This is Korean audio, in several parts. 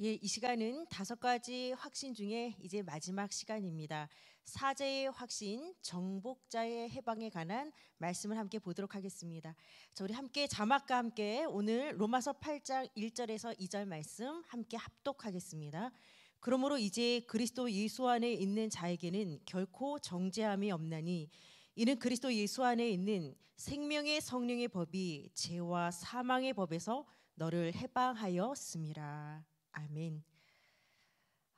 예, 이 시간은 다섯 가지 확신 중에 이제 마지막 시간입니다. 사제의 확신, 정복자의 해방에 관한 말씀을 함께 보도록 하겠습니다. 자, 우리 함께 자막과 함께 오늘 로마서 8장 1절에서 2절 말씀 함께 합독하겠습니다. 그러므로 이제 그리스도 예수 안에 있는 자에게는 결코 정죄함이 없나니 이는 그리스도 예수 안에 있는 생명의 성령의 법이 죄와 사망의 법에서 너를 해방하였습니다. 아멘.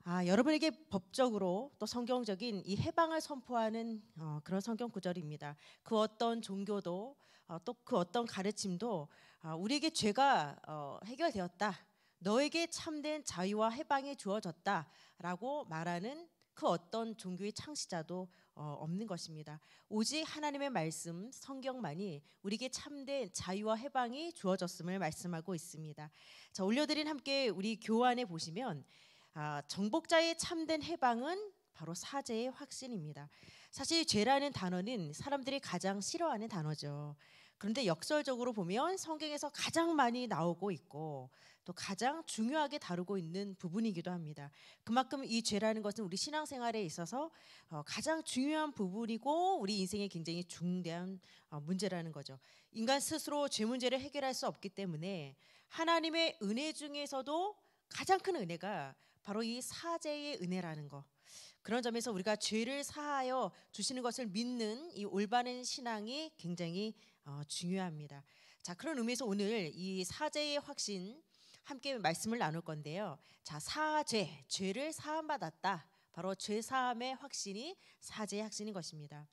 아, 여러분에게 법적으로 또 성경적인 이 해방을 선포하는 어, 그런 성경 구절입니다. 그 어떤 종교도 어, 또그 어떤 가르침도 어, 우리에게 죄가 어, 해결되었다. 너에게 참된 자유와 해방이 주어졌다라고 말하는 그 어떤 종교의 창시자도 어, 없는 것입니다. 오직 하나님의 말씀 성경만이 우리에게 참된 자유와 해방이 주어졌음을 말씀하고 있습니다. 자 올려드린 함께 우리 교환에 보시면 아, 정복자의 참된 해방은 바로 사제의 확신입니다. 사실 죄라는 단어는 사람들이 가장 싫어하는 단어죠. 그런데 역설적으로 보면 성경에서 가장 많이 나오고 있고 또 가장 중요하게 다루고 있는 부분이기도 합니다. 그만큼 이 죄라는 것은 우리 신앙생활에 있어서 어, 가장 중요한 부분이고 우리 인생에 굉장히 중대한 어, 문제라는 거죠. 인간 스스로 죄 문제를 해결할 수 없기 때문에 하나님의 은혜 중에서도 가장 큰 은혜가 바로 이 사제의 은혜라는 거. 그런 점에서 우리가 죄를 사하여 주시는 것을 믿는 이 올바른 신앙이 굉장히 어, 중요합니다. 자, 그런 의미에서 오늘 이 사제의 확신 함께 말씀을 나눌 건데요. 자, 사죄, 죄를 사함 받았다. 바로 죄 사함의 확신이 사죄의 확신인 것입니다.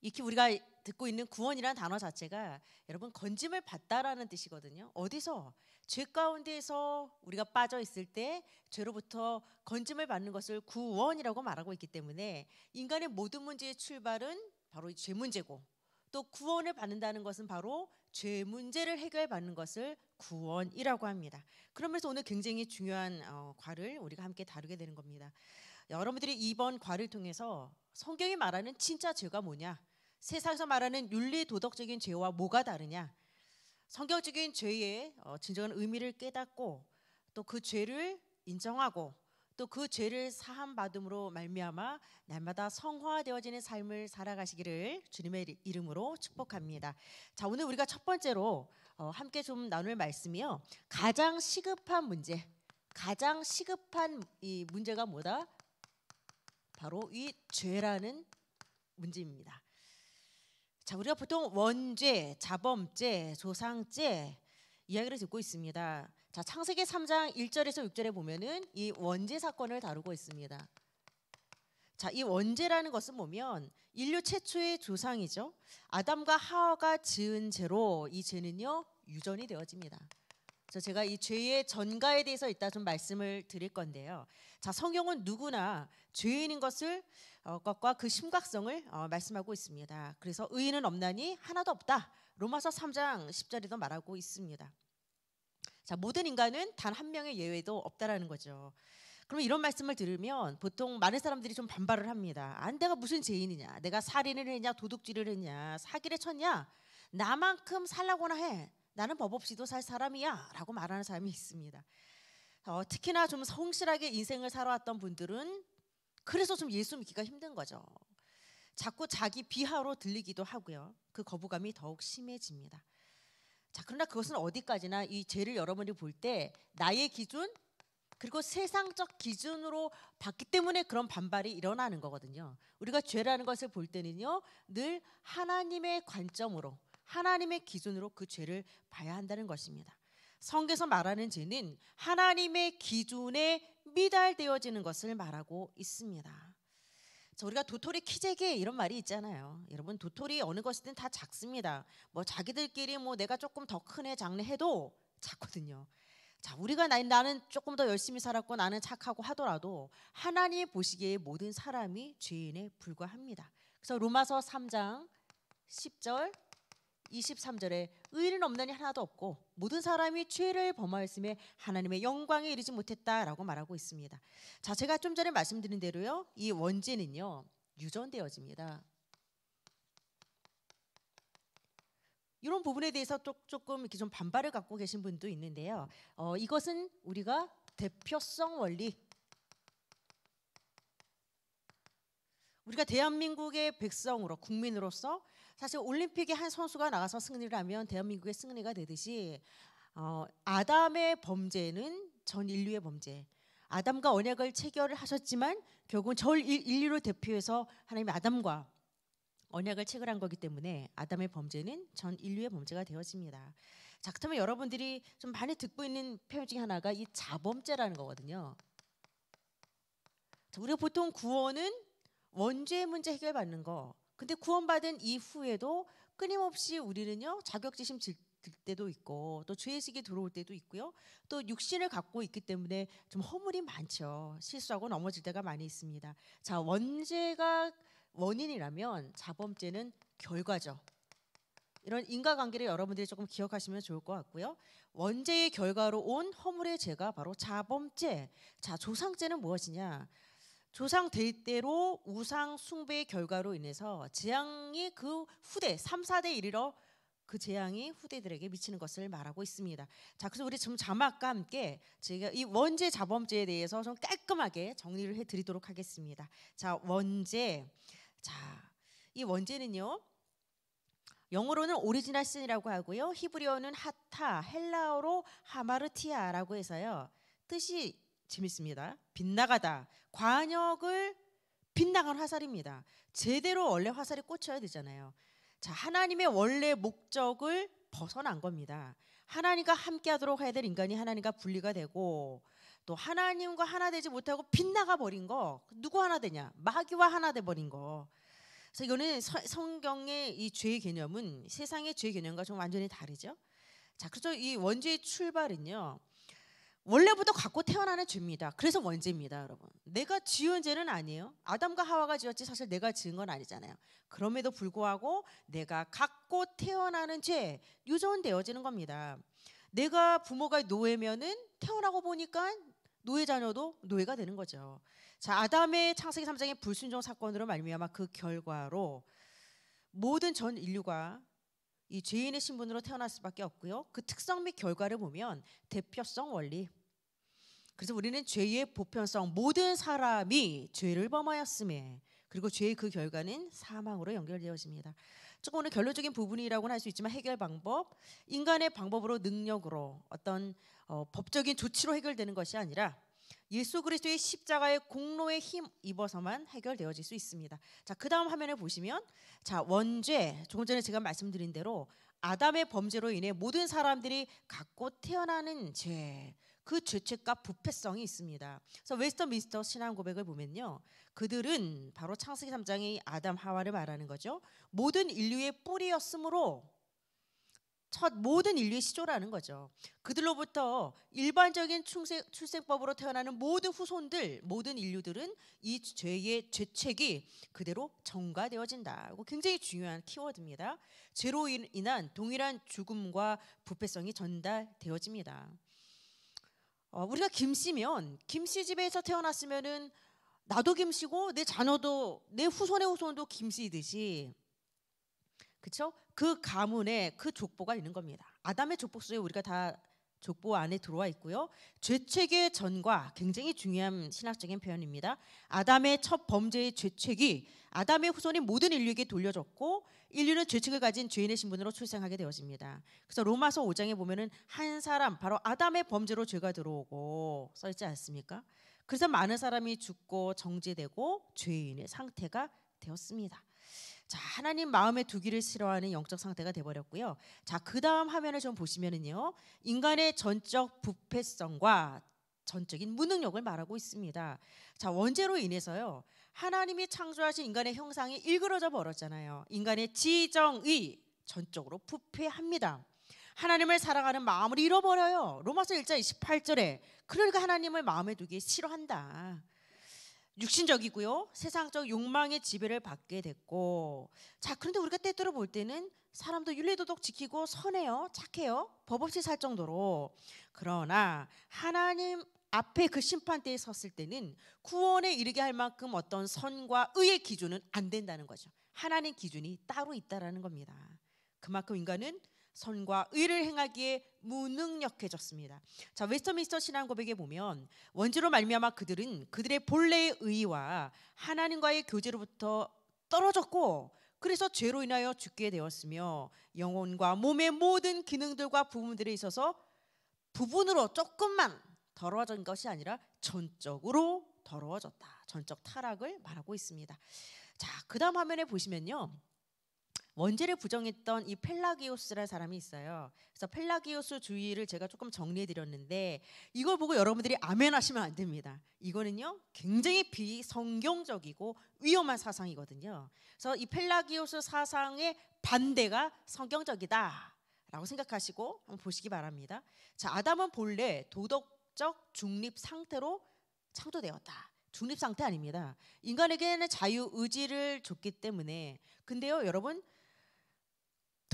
이렇게 우리가 듣고 있는 구원이라 단어 자체가 여러분 건짐을 받다라는 뜻이거든요. 어디서 죄 가운데에서 우리가 빠져 있을 때 죄로부터 건짐을 받는 것을 구원이라고 말하고 있기 때문에 인간의 모든 문제의 출발은 바로 죄 문제고 또 구원을 받는다는 것은 바로 죄 문제를 해결받는 것을 구원이라고 합니다. 그러면서 오늘 굉장히 중요한 어, 과를 우리가 함께 다루게 되는 겁니다. 여러분들이 이번 과를 통해서 성경이 말하는 진짜 죄가 뭐냐? 세상에서 말하는 윤리 도덕적인 죄와 뭐가 다르냐? 성경적인 죄의 어, 진정한 의미를 깨닫고 또 그 죄를 인정하고 또그 죄를 사함 받음으로 말미암아 날마다 성화되어지는 삶을 살아가시기를 주님의 이름으로 축복합니다. 자, 오늘 우리가 첫 번째로 어, 함께 좀 나눌 말씀이요. 가장 시급한 문제. 가장 시급한 이 문제가 뭐다? 바로 이 죄라는 문제입니다. 자, 우리가 보통 원죄, 자범죄, 조상죄 이야기를 듣고 있습니다. 자, 창세기 3장 1절에서 6절에 보면은 이 원죄 사건을 다루고 있습니다. 자, 이 원죄라는 것은 보면 인류 최초의 조상이죠. 아담과 하와가 지은 죄로 이 죄는요 유전이 되어집니다. 그 제가 이 죄의 전가에 대해서 이따 좀 말씀을 드릴 건데요. 자, 성경은 누구나 죄인인 것을 어, 것과 그 심각성을 어, 말씀하고 있습니다. 그래서 의인은 없나니 하나도 없다. 로마서 3장 10절에도 말하고 있습니다. 자, 모든 인간은 단 한 명의 예외도 없다라는 거죠. 그럼 이런 말씀을 들으면 보통 많은 사람들이 좀 반발을 합니다. 아, 내가 무슨 죄인이냐? 내가 살인을 했냐? 도둑질을 했냐? 사기를 쳤냐? 나만큼 살라고나 해. 나는 법 없이도 살 사람이야라고 말하는 사람이 있습니다. 어, 특히나 좀 성실하게 인생을 살아왔던 분들은 그래서 좀 예수 믿기가 힘든 거죠. 자꾸 자기 비하로 들리기도 하고요. 그 거부감이 더욱 심해집니다. 자, 그러나 그것은 어디까지나 이 죄를 여러분이 볼 때 나의 기준 그리고 세상적 기준으로 봤기 때문에 그런 반발이 일어나는 거거든요. 우리가 죄라는 것을 볼 때는요, 늘 하나님의 관점으로, 하나님의 기준으로 그 죄를 봐야 한다는 것입니다. 성경에서 말하는 죄는 하나님의 기준에 미달되어지는 것을 말하고 있습니다. 자, 우리가 도토리 키재기 이런 말이 있잖아요. 여러분 도토리 어느 것이든 다 작습니다. 뭐 자기들끼리 뭐 내가 조금 더큰애 장래해도 작거든요. 자, 우리가 나, 나는 조금 더 열심히 살았고 나는 착하고 하더라도 하나님 보시기에 모든 사람이 죄인에 불과합니다. 그래서 로마서 3장 10절 23절에 의인은 없나니 하나도 없고 모든 사람이 죄를 범하였음에 하나님의 영광에 이르지 못했다라고 말하고 있습니다. 자, 제가 좀 전에 말씀드린 대로요. 이 원죄는요. 유전되어집니다. 이런 부분에 대해서 조금 이렇게 좀 반발을 갖고 계신 분도 있는데요. 어, 이것은 우리가 대표성 원리 우리가 대한민국의 백성으로 국민으로서 사실 올림픽에 한 선수가 나가서 승리를 하면 대한민국의 승리가 되듯이 어, 아담의 범죄는 전 인류의 범죄. 아담과 언약을 체결을 하셨지만 결국은 전 인류를 대표해서 하나님 의 아담과 언약을 체결한 거기 때문에 아담의 범죄는 전 인류의 범죄가 되었습니다. 자 그렇다면 여러분들이 좀 많이 듣고 있는 표현 중 하나가 이 자범죄라는 거거든요. 우리가 보통 구원은 원죄 문제 해결받는 거, 근데 구원받은 이후에도 끊임없이 우리는요 자격지심 질 때도 있고 또 죄의식이 들어올 때도 있고요 또 육신을 갖고 있기 때문에 좀 허물이 많죠 실수하고 넘어질 때가 많이 있습니다 자 원죄가 원인이라면 자범죄는 결과죠 이런 인과관계를 여러분들이 조금 기억하시면 좋을 것 같고요. 원죄의 결과로 온 허물의 죄가 바로 자범죄. 자, 조상죄는 무엇이냐? 조상 대대로 우상 숭배의 결과로 인해서 재앙이 그 후대 3, 4대 이르러 그 재앙이 후대들에게 미치는 것을 말하고 있습니다. 자, 그래서 우리 지금 자막과 함께 제가 이 원죄 자범죄에 대해서 좀 깔끔하게 정리를 해 드리도록 하겠습니다. 자, 원죄. 자, 이 원죄는요. 영어로는 오리지널 신이라고 하고요. 히브리어는 하타, 헬라어로 하마르티아라고 해서요. 뜻이 재밌습니다. 빗나가다. 관역을 빗나간 화살입니다. 제대로 원래 화살이 꽂혀야 되잖아요. 자, 하나님의 원래 목적을 벗어난 겁니다. 하나님과 함께하도록 해야 될 인간이 하나님과 분리가 되고 또 하나님과 하나 되지 못하고 빗나가 버린 거 누구 하나 되냐 마귀와 하나 돼 버린 거. 그래서 이거는 성경의 이 죄의 개념은 세상의 죄 개념과 좀 완전히 다르죠. 자, 그래서 이 원죄의 출발은요. 원래부터 갖고 태어나는 죄입니다. 그래서 원죄입니다, 여러분. 내가 지은 죄는 아니에요. 아담과 하와가 지었지 사실 내가 지은 건 아니잖아요. 그럼에도 불구하고 내가 갖고 태어나는 죄 유전되어지는 겁니다. 내가 부모가 노예면은 태어나고 보니까 노예 자녀도 노예가 되는 거죠. 자, 아담의 창세기 3장의 불순종 사건으로 말미암아 그 결과로 모든 전 인류가 이 죄인의 신분으로 태어날 수밖에 없고요. 그 특성 및 결과를 보면 대표성 원리. 그래서 우리는 죄의 보편성 모든 사람이 죄를 범하였음에 그리고 죄의 그 결과는 사망으로 연결되어집니다. 조금 오늘 결론적인 부분이라고는 할 수 있지만 해결 방법 인간의 방법으로 능력으로 어떤 어, 법적인 조치로 해결되는 것이 아니라 예수 그리스도의 십자가의 공로에 힘 입어서만 해결되어질 수 있습니다. 자, 그다음 화면에 보시면 자, 원죄. 조금 전에 제가 말씀드린 대로 아담의 범죄로 인해 모든 사람들이 갖고 태어나는 죄. 그 죄책과 부패성이 있습니다. 그래서 웨스턴 미스터 신앙 고백을 보면요. 그들은 바로 창세기 3장의 아담 하와를 말하는 거죠. 모든 인류의 뿌리였으므로 첫 모든 인류의 시조라는 거죠. 그들로부터 일반적인 출생, 출생법으로 태어나는 모든 후손들, 모든 인류들은 이 죄의 죄책이 그대로 전가되어진다. 굉장히 중요한 키워드입니다. 죄로 인한 동일한 죽음과 부패성이 전달되어집니다. 어, 우리가 김씨면 김씨 집에서 태어났으면은 나도 김씨고 내 자녀도 내 후손의 후손도 김씨듯이 그렇죠? 그 가문에 그 족보가 있는 겁니다. 아담의 족보 속에 우리가 다 족보 안에 들어와 있고요. 죄책의 전과 굉장히 중요한 신학적인 표현입니다. 아담의 첫 범죄의 죄책이 아담의 후손인 모든 인류에게 돌려졌고 인류는 죄책을 가진 죄인의 신분으로 출생하게 되어집니다. 그래서 로마서 5장에 보면은 한 사람 바로 아담의 범죄로 죄가 들어오고 써 있지 않습니까? 그래서 많은 사람이 죽고 정죄되고 죄인의 상태가 되었습니다. 자, 하나님 마음에 두기를 싫어하는 영적 상태가 돼버렸고요. 자, 그 다음 화면을 좀 보시면은요. 인간의 전적 부패성과 전적인 무능력을 말하고 있습니다. 자, 원죄로 인해서요. 하나님이 창조하신 인간의 형상이 일그러져 버렸잖아요. 인간의 지정의 전적으로 부패합니다. 하나님을 사랑하는 마음을 잃어버려요. 로마서 1장 28절에 그러니까 하나님을 마음에 두기 싫어한다. 육신적이고요. 세상적 욕망의 지배를 받게 됐고. 자, 그런데 우리가 때때로 볼 때는 사람도 윤리도덕 지키고 선해요. 착해요. 법 없이 살 정도로. 그러나 하나님 앞에 그 심판대에 섰을 때는 구원에 이르게 할 만큼 어떤 선과 의의 기준은 안 된다는 거죠. 하나님 기준이 따로 있다라는 겁니다. 그만큼 인간은 선과 의를 행하기에 무능력해졌습니다. 자, 웨스터민스터 신앙 고백에 보면 원죄로 말미암아 그들은 그들의 본래의 의와 하나님과의 교제로부터 떨어졌고 그래서 죄로 인하여 죽게 되었으며 영혼과 몸의 모든 기능들과 부분들에 있어서 부분으로 조금만 더러워진 것이 아니라 전적으로 더러워졌다. 전적 타락을 말하고 있습니다. 자, 그다음 화면에 보시면요. 원제를 부정했던 이 펠라기오스라는 사람이 있어요. 그래서 펠라기오스 주의를 제가 조금 정리해 드렸는데 이걸 보고 여러분들이 아멘 하시면 안 됩니다. 이거는요. 굉장히 비성경적이고 위험한 사상이거든요. 그래서 이 펠라기오스 사상의 반대가 성경적이다. 라고 생각하시고 한번 보시기 바랍니다. 자, 아담은 본래 도덕적 중립 상태로 창조되었다. 중립 상태 아닙니다. 인간에게는 자유 의지를 줬기 때문에 근데요 여러분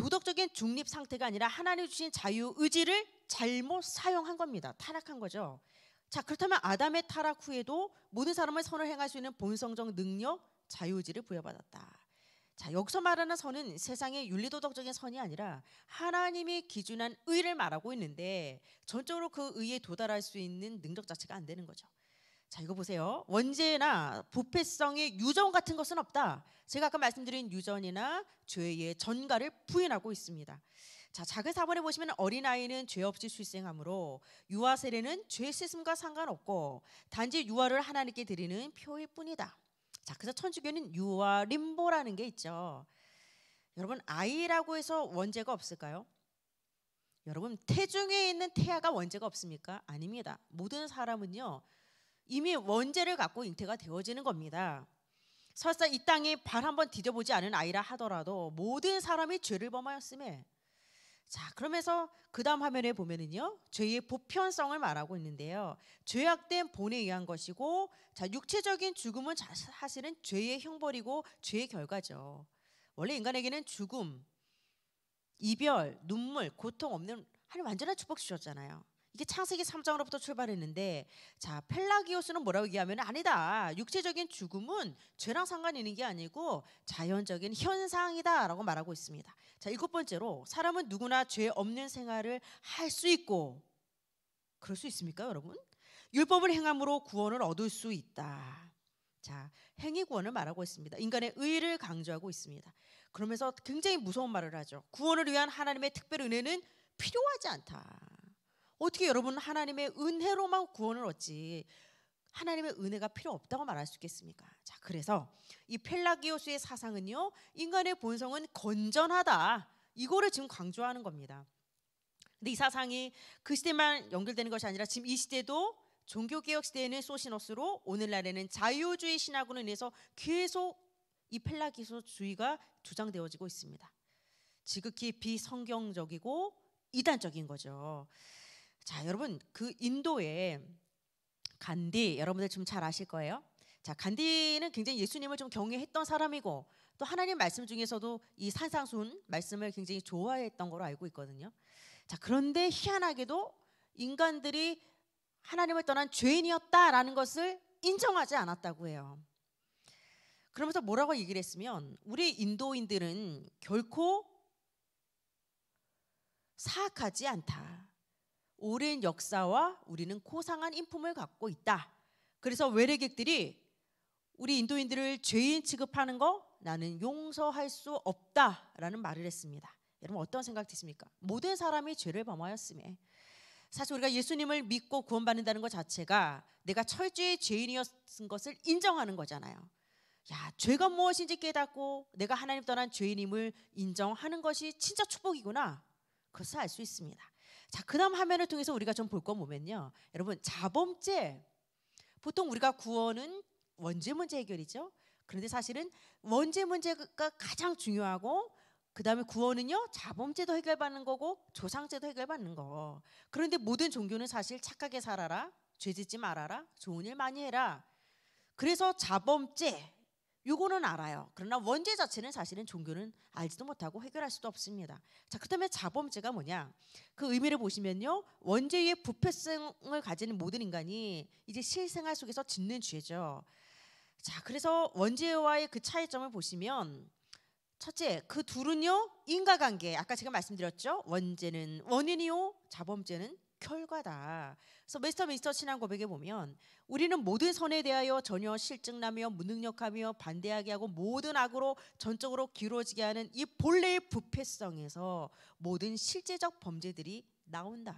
도덕적인 중립 상태가 아니라 하나님 주신 자유 의지를 잘못 사용한 겁니다. 타락한 거죠. 자, 그렇다면 아담의 타락 후에도 모든 사람을 선을 행할 수 있는 본성적 능력, 자유 의지를 부여받았다. 자, 여기서 말하는 선은 세상의 윤리도덕적인 선이 아니라 하나님이 기준한 의를 말하고 있는데 전적으로 그 의에 도달할 수 있는 능력 자체가 안 되는 거죠. 자, 이거 보세요. 원죄나 부패성의 유전 같은 것은 없다. 제가 아까 말씀드린 유전이나 죄의 전가를 부인하고 있습니다. 자, 작은 사본에 보시면 어린아이는 죄 없이 출생하므로 유아 세례는 죄 씻음과 상관없고 단지 유아를 하나님께 드리는 표일 뿐이다. 자, 그래서 천주교는 유아 림보라는 게 있죠. 여러분 아이라고 해서 원죄가 없을까요? 여러분 태중에 있는 태아가 원죄가 없습니까? 아닙니다. 모든 사람은요 이미 원죄를 갖고 잉태가 되어지는 겁니다. 설사 이 땅에 발한번 디뎌보지 않은 아이라 하더라도 모든 사람이 죄를 범하였음에 자 그러면서 그 다음 화면에 보면은요 죄의 보편성을 말하고 있는데요 죄악된 본에 의한 것이고 자 육체적인 죽음은 사실은 죄의 형벌이고 죄의 결과죠 원래 인간에게는 죽음 이별 눈물 고통 없는 하나 완전한 축복 주셨잖아요 이게 창세기 3장으로부터 출발했는데 자 펠라기오스는 뭐라고 얘기하면 아니다 육체적인 죽음은 죄랑 상관 이 있는 게 아니고 자연적인 현상이다라고 말하고 있습니다. 자 일곱 번째로 사람은 누구나 죄 없는 생활을 할 수 있고 그럴 수 있습니까 여러분? 율법을 행함으로 구원을 얻을 수 있다. 자 행위 구원을 말하고 있습니다. 인간의 의를 강조하고 있습니다. 그러면서 굉장히 무서운 말을 하죠. 구원을 위한 하나님의 특별 은혜는 필요하지 않다. 어떻게 여러분 하나님의 은혜로만 구원을 얻지 하나님의 은혜가 필요 없다고 말할 수 있겠습니까? 자, 그래서 이 펠라기오스의 사상은요, 인간의 본성은 건전하다. 이거를 지금 강조하는 겁니다. 근데 이 사상이 그 시대만 연결되는 것이 아니라 지금 이 시대도 종교개혁 시대에는 소시노스로 오늘날에는 자유주의 신학으로 인해서 계속 이 펠라기소주의가 주장되어지고 있습니다. 지극히 비성경적이고 이단적인 거죠. 자, 여러분 그 인도에 간디 여러분들 좀 잘 아실 거예요. 자, 간디는 굉장히 예수님을 좀 경외했던 사람이고 또 하나님 말씀 중에서도 이 산상순 말씀을 굉장히 좋아했던 걸로 알고 있거든요. 자, 그런데 희한하게도 인간들이 하나님을 떠난 죄인이었다라는 것을 인정하지 않았다고 해요. 그러면서 뭐라고 얘기를 했으면 우리 인도인들은 결코 사악하지 않다. 오랜 역사와 우리는 고상한 인품을 갖고 있다. 그래서 외래객들이 우리 인도인들을 죄인 취급하는 거 나는 용서할 수 없다라는 말을 했습니다. 여러분 어떤 생각 드십니까? 모든 사람이 죄를 범하였음에 사실 우리가 예수님을 믿고 구원받는다는 것 자체가 내가 철저히 죄인이었은 것을 인정하는 거잖아요. 야, 죄가 무엇인지 깨닫고 내가 하나님 떠난 죄인임을 인정하는 것이 진짜 축복이구나. 그것을 알 수 있습니다. 자, 그다음 화면을 통해서 우리가 좀 볼 거 보면요. 여러분, 자범죄 보통 우리가 구원은 원죄 문제 해결이죠. 그런데 사실은 원죄 문제가 가장 중요하고 그다음에 구원은요. 자범죄도 해결받는 거고 조상죄도 해결받는 거. 그런데 모든 종교는 사실 착하게 살아라. 죄 짓지 말아라. 좋은 일 많이 해라. 그래서 자범죄 요거는 알아요. 그러나 원죄 자체는 사실은 종교는 알지도 못하고 해결할 수도 없습니다. 자, 그다음에 자범죄가 뭐냐? 그 의미를 보시면요, 원죄의 부패성을 가지는 모든 인간이 이제 실생활 속에서 짓는 죄죠. 자, 그래서 원죄와의 그 차이점을 보시면 첫째, 그 둘은요 인과관계. 아까 제가 말씀드렸죠. 원죄는 원인이요, 자범죄는 결과다. 그래서 메스터 미스터 신앙 고백에 보면 우리는 모든 선에 대하여 전혀 실증나며 무능력하며 반대하게 하고 모든 악으로 전적으로 기울어지게 하는 이 본래의 부패성에서 모든 실제적 범죄들이 나온다.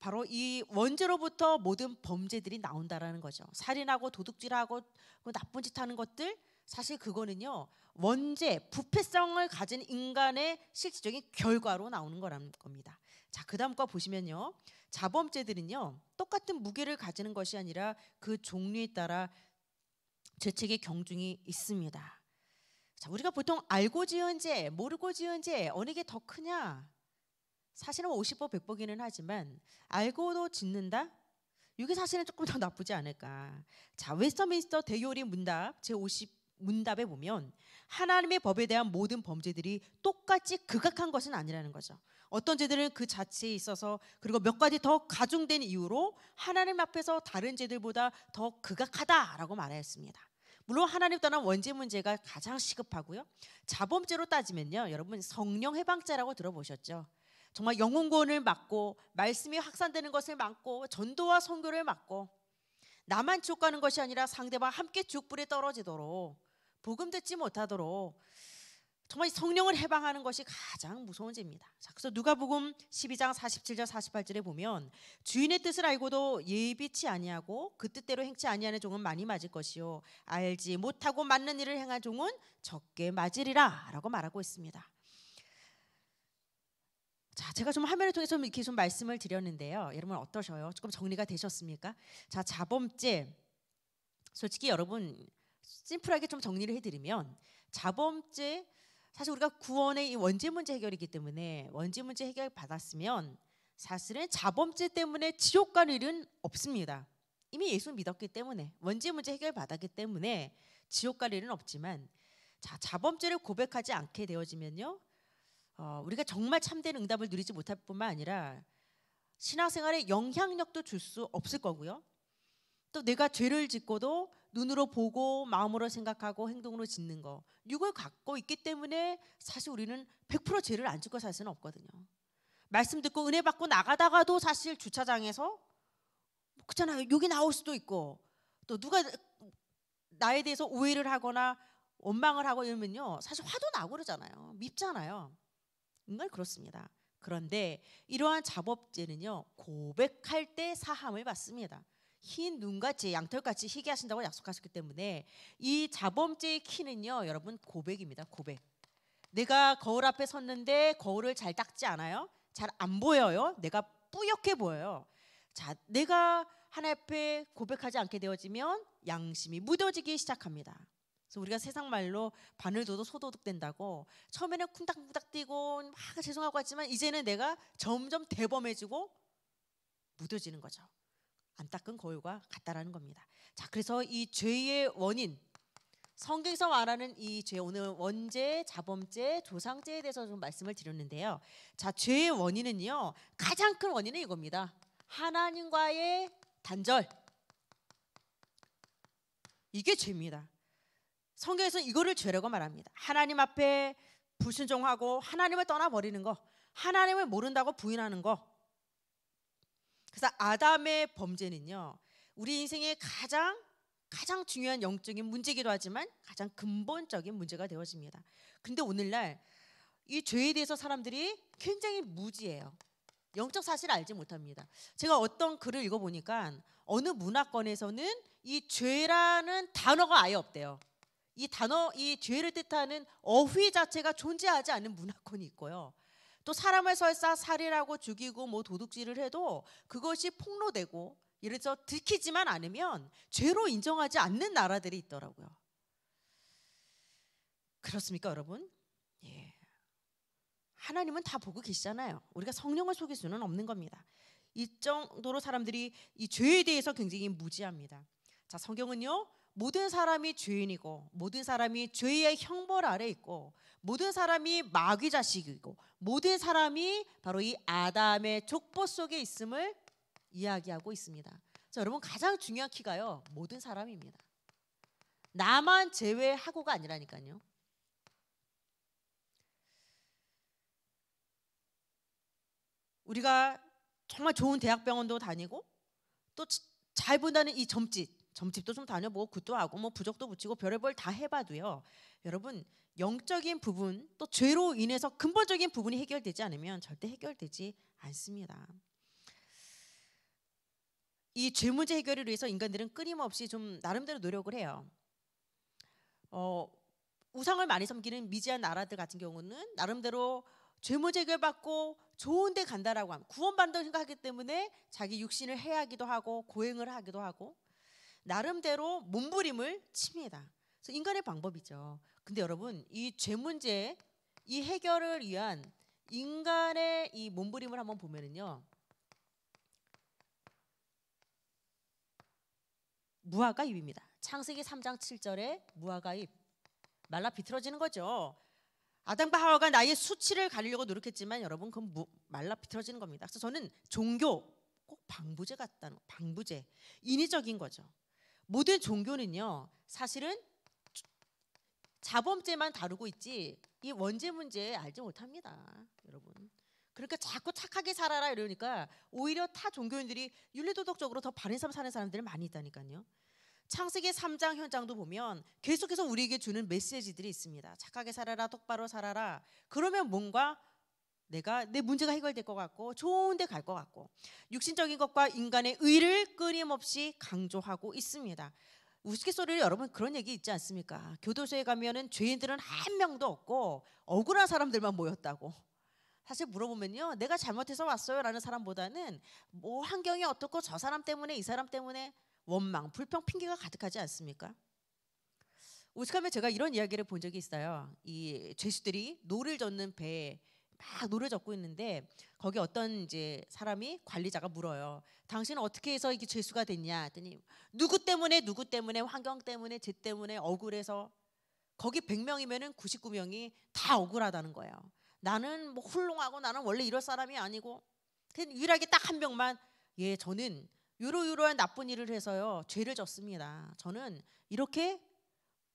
바로 이 원죄로부터 모든 범죄들이 나온다라는 거죠. 살인하고 도둑질하고 뭐 나쁜 짓 하는 것들 사실 그거는요. 원죄, 부패성을 가진 인간의 실질적인 결과로 나오는 거라는 겁니다. 자, 그 다음 거 보시면요. 자범죄들은요. 똑같은 무게를 가지는 것이 아니라 그 종류에 따라 죄책의 경중이 있습니다. 자, 우리가 보통 알고 지은 죄, 모르고 지은 죄 어느 게 더 크냐? 사실은 50보 뭐 100보기는 하지만 알고도 짓는다? 이게 사실은 조금 더 나쁘지 않을까. 자, 웨스터민스터 대요리 문답 제50 문답에 보면 하나님의 법에 대한 모든 범죄들이 똑같이 극악한 것은 아니라는 거죠. 어떤 죄들은 그 자체에 있어서 그리고 몇 가지 더 가중된 이유로 하나님 앞에서 다른 죄들보다 더 극악하다라고 말하였습니다. 물론 하나님 떠난 원죄 문제가 가장 시급하고요. 자범죄로 따지면요. 여러분 성령 해방죄라고 들어보셨죠? 정말 영혼권을 막고 말씀이 확산되는 것을 막고 전도와 선교를 막고 나만 죽 가는 것이 아니라 상대와 함께 죽불에 떨어지도록 복음 듣지 못하도록 정말 성령을 해방하는 것이 가장 무서운 죄입니다. 자, 그래서 누가복음 12장 47절 48절에 보면 주인의 뜻을 알고도 예비치 아니하고 그 뜻대로 행치 아니하는 종은 많이 맞을 것이요 알지 못하고 맞는 일을 행한 종은 적게 맞으리라라고 말하고 있습니다. 자, 제가 좀 화면을 통해서 이렇게 좀 말씀을 드렸는데요. 여러분 어떠셔요? 조금 정리가 되셨습니까? 자, 자범죄. 솔직히 여러분 심플하게 좀 정리를 해드리면 자범죄 사실 우리가 구원의 이 원죄 문제 해결이기 때문에 원죄 문제 해결 받았으면 사실은 자범죄 때문에 지옥 갈 일은 없습니다. 이미 예수 믿었기 때문에 원죄 문제 해결 받았기 때문에 지옥 갈 일은 없지만 자 자범죄를 고백하지 않게 되어지면요 어, 우리가 정말 참된 응답을 누리지 못할 뿐만 아니라 신앙생활에 영향력도 줄 수 없을 거고요. 또 내가 죄를 짓고도 눈으로 보고 마음으로 생각하고 행동으로 짓는 거 이걸 갖고 있기 때문에 사실 우리는 100% 죄를 안 짓고 살 수는 없거든요. 말씀 듣고 은혜 받고 나가다가도 사실 주차장에서 뭐 그렇잖아요. 여기 나올 수도 있고 또 누가 나에 대해서 오해를 하거나 원망을 하고 이러면요. 사실 화도 나고 그러잖아요. 밉잖아요. 정말 그렇습니다. 그런데 이러한 자법죄는요. 고백할 때 사함을 받습니다. 흰 눈같이 양털같이 희게 하신다고 약속하셨기 때문에 이 자범죄의 키는요 여러분 고백입니다 고백 내가 거울 앞에 섰는데 거울을 잘 닦지 않아요 잘 안 보여요 내가 뿌옇게 보여요 자 내가 하나 앞에 고백하지 않게 되어지면 양심이 무뎌지기 시작합니다 그래서 우리가 세상 말로 바늘 줘도 소도둑된다고 처음에는 쿵닥쿵닥 뛰고 막 죄송하고 했지만 이제는 내가 점점 대범해지고 무뎌지는 거죠 안 닦은 거울과 같다라는 겁니다. 자, 그래서 이 죄의 원인 성경에서 말하는 이 죄 오늘 원죄, 자범죄, 조상죄에 대해서 좀 말씀을 드렸는데요. 자, 죄의 원인은요. 가장 큰 원인은 이겁니다. 하나님과의 단절. 이게 죄입니다. 성경에서 이거를 죄라고 말합니다. 하나님 앞에 불순종하고 하나님을 떠나 버리는 거, 하나님을 모른다고 부인하는 거, 그래서 아담의 범죄는요. 우리 인생의 가장 가장 중요한 영적인 문제이기도 하지만 가장 근본적인 문제가 되어집니다. 근데 오늘날 이 죄에 대해서 사람들이 굉장히 무지해요. 영적 사실을 알지 못합니다. 제가 어떤 글을 읽어보니까 어느 문화권에서는 이 죄라는 단어가 아예 없대요. 이 단어, 이 죄를 뜻하는 어휘 자체가 존재하지 않는 문화권이 있고요. 또 사람을 설사 살인하고 죽이고 뭐 도둑질을 해도 그것이 폭로되고 이래서 들키지만 않으면 죄로 인정하지 않는 나라들이 있더라고요. 그렇습니까, 여러분? 예. 하나님은 다 보고 계시잖아요. 우리가 성령을 속일 수는 없는 겁니다. 이 정도로 사람들이 이 죄에 대해서 굉장히 무지합니다. 자, 성경은요. 모든 사람이 죄인이고 모든 사람이 죄의 형벌 아래 있고 모든 사람이 마귀 자식이고 모든 사람이 바로 이 아담의 족보 속에 있음을 이야기하고 있습니다. 자, 여러분 가장 중요한 키가요. 모든 사람입니다. 나만 제외하고가 아니라니까요. 우리가 정말 좋은 대학병원도 다니고 또잘 본다는 이 점짓 점집도 좀 다녀보고 굿도 하고 뭐 부적도 붙이고 별의별 다 해봐도요. 여러분 영적인 부분 또 죄로 인해서 근본적인 부분이 해결되지 않으면 절대 해결되지 않습니다. 이 죄 문제 해결을 위해서 인간들은 끊임없이 좀 나름대로 노력을 해요. 어, 우상을 많이 섬기는 미지한 나라들 같은 경우는 나름대로 죄 문제 해결받고 좋은 데 간다라고 하면 구원받는다고 생각하기 때문에 자기 육신을 해하기도 야 하고 고행을 하기도 하고 나름대로 몸부림을 칩니다. 그래서 인간의 방법이죠. 근데 여러분 이 죄 문제 이 해결을 위한 인간의 이 몸부림을 한번 보면은요. 무화과잎입니다. 창세기 3장 7절에 무화과잎 말라 비틀어지는 거죠. 아담과 하와가 나의 수치를 가리려고 노력했지만 여러분 그건 무, 말라 비틀어지는 겁니다. 그래서 저는 종교 꼭 방부제 같다는 방부제 인위적인 거죠. 모든 종교는요 사실은 자범죄만 다루고 있지 이 원죄 문제 알지 못합니다 여러분 그러니까 자꾸 착하게 살아라 이러니까 오히려 타 종교인들이 윤리도덕적으로 더 바른 삶 사는 사람들이 많이 있다니까요 창세기 3장 현장도 보면 계속해서 우리에게 주는 메시지들이 있습니다 착하게 살아라 똑바로 살아라 그러면 뭔가 내가 내 문제가 해결될 것 같고 좋은데 갈 것 같고 육신적인 것과 인간의 의를 끊임없이 강조하고 있습니다. 우스갯소리를 여러분 그런 얘기 있지 않습니까? 교도소에 가면은 죄인들은 한 명도 없고 억울한 사람들만 모였다고. 사실 물어보면요, 내가 잘못해서 왔어요라는 사람보다는 뭐 환경이 어떻고 저 사람 때문에 이 사람 때문에 원망, 불평, 핑계가 가득하지 않습니까? 오죽하면 제가 이런 이야기를 본 적이 있어요. 이 죄수들이 노를 젓는 배에 막 노래 적고 있는데 거기 어떤 이제 사람이 관리자가 물어요. 당신은 어떻게 해서 이게 죄수가 됐냐? 했더니 누구 때문에 누구 때문에 환경 때문에 죄 때문에 억울해서 거기 100명이면은 99명이 다 억울하다는 거예요. 나는 뭐 훌륭하고 나는 원래 이럴 사람이 아니고 그냥 유일하게 딱 한 명만 예 저는 요로요로한 나쁜 일을 해서요 죄를 졌습니다. 저는 이렇게